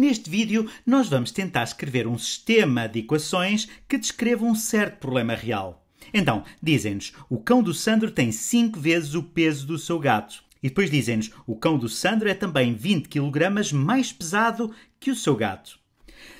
Neste vídeo, nós vamos tentar escrever um sistema de equações que descreva um certo problema real. Então, dizem-nos: o cão do Sandro tem 5 vezes o peso do seu gato. E depois dizem-nos: o cão do Sandro é também 20 kg mais pesado que o seu gato.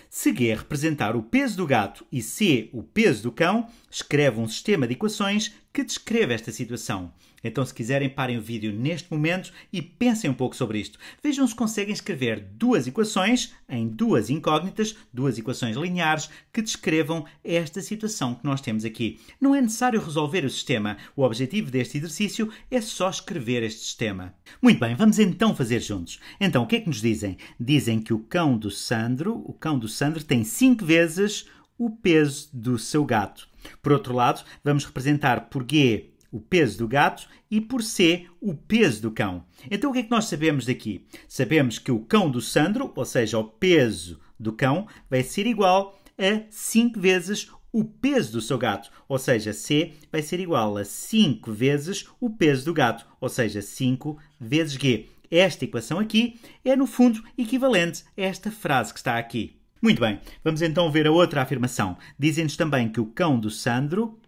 Se G representar o peso do gato e C o peso do cão, escreve um sistema de equações que descreve esta situação. Então, se quiserem, parem o vídeo neste momento e pensem um pouco sobre isto. Vejam se conseguem escrever duas equações em duas incógnitas, duas equações lineares, que descrevam esta situação que nós temos aqui. Não é necessário resolver o sistema. O objetivo deste exercício é só escrever este sistema. Muito bem, vamos então fazer juntos. Então, o que é que nos dizem? Dizem que o cão do Sandro, o cão do Sandro tem 5 vezes o peso do seu gato. Por outro lado, vamos representar por G o peso do gato e por C o peso do cão. Então o que é que nós sabemos daqui? Sabemos que o cão do Sandro, ou seja, o peso do cão, vai ser igual a 5 vezes o peso do seu gato, ou seja, C vai ser igual a 5 vezes o peso do gato, ou seja, 5 vezes G. Esta equação aqui é, no fundo, equivalente a esta frase que está aqui. Muito bem, vamos então ver a outra afirmação. Dizem-nos também que o cão do Sandro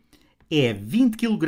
é 20 kg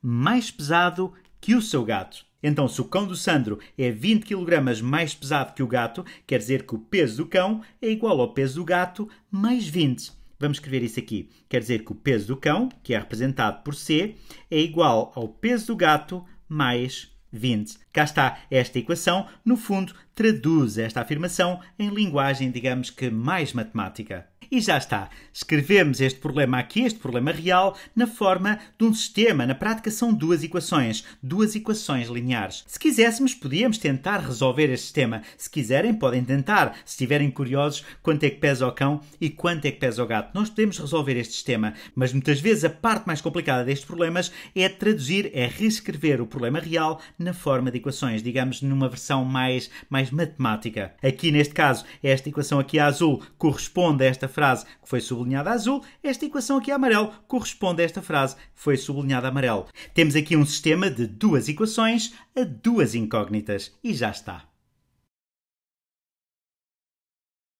mais pesado que o seu gato. Então, se o cão do Sandro é 20 kg mais pesado que o gato, quer dizer que o peso do cão é igual ao peso do gato mais 20. Vamos escrever isso aqui. Quer dizer que o peso do cão, que é representado por C, é igual ao peso do gato mais 20. Cá está, esta equação, no fundo, traduz esta afirmação em linguagem, digamos que mais matemática. E já está. Escrevemos este problema aqui, este problema real, na forma de um sistema. Na prática, são duas equações. Duas equações lineares. Se quiséssemos, podíamos tentar resolver este sistema. Se quiserem, podem tentar. Se estiverem curiosos, quanto é que pesa o cão e quanto é que pesa o gato. Nós podemos resolver este sistema, mas muitas vezes a parte mais complicada destes problemas é traduzir, é reescrever o problema real na forma de equações, digamos numa versão mais, mais matemática. Aqui neste caso, esta equação aqui a azul corresponde a esta frase frase que foi sublinhada azul, esta equação aqui amarela é amarelo corresponde a esta frase que foi sublinhada amarela amarelo. Temos aqui um sistema de duas equações a duas incógnitas e já está.